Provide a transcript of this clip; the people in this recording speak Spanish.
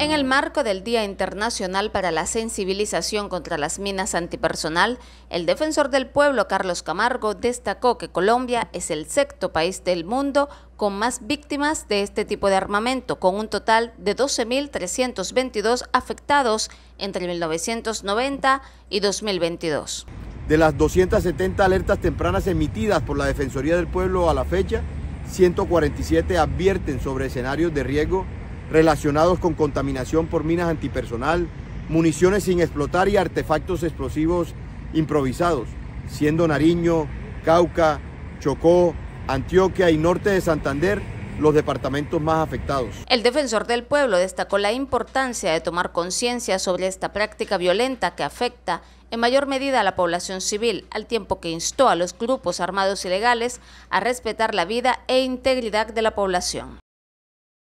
En el marco del Día Internacional para la Sensibilización contra las Minas Antipersonal, el defensor del pueblo Carlos Camargo destacó que Colombia es el sexto país del mundo con más víctimas de este tipo de armamento, con un total de 12.322 afectados entre 1990 y 2022. De las 270 alertas tempranas emitidas por la Defensoría del Pueblo a la fecha, 147 advierten sobre escenarios de riesgo relacionados con contaminación por minas antipersonal, municiones sin explotar y artefactos explosivos improvisados, siendo Nariño, Cauca, Chocó, Antioquia y norte de Santander los departamentos más afectados. El defensor del pueblo destacó la importancia de tomar conciencia sobre esta práctica violenta que afecta en mayor medida a la población civil, al tiempo que instó a los grupos armados ilegales a respetar la vida e integridad de la población.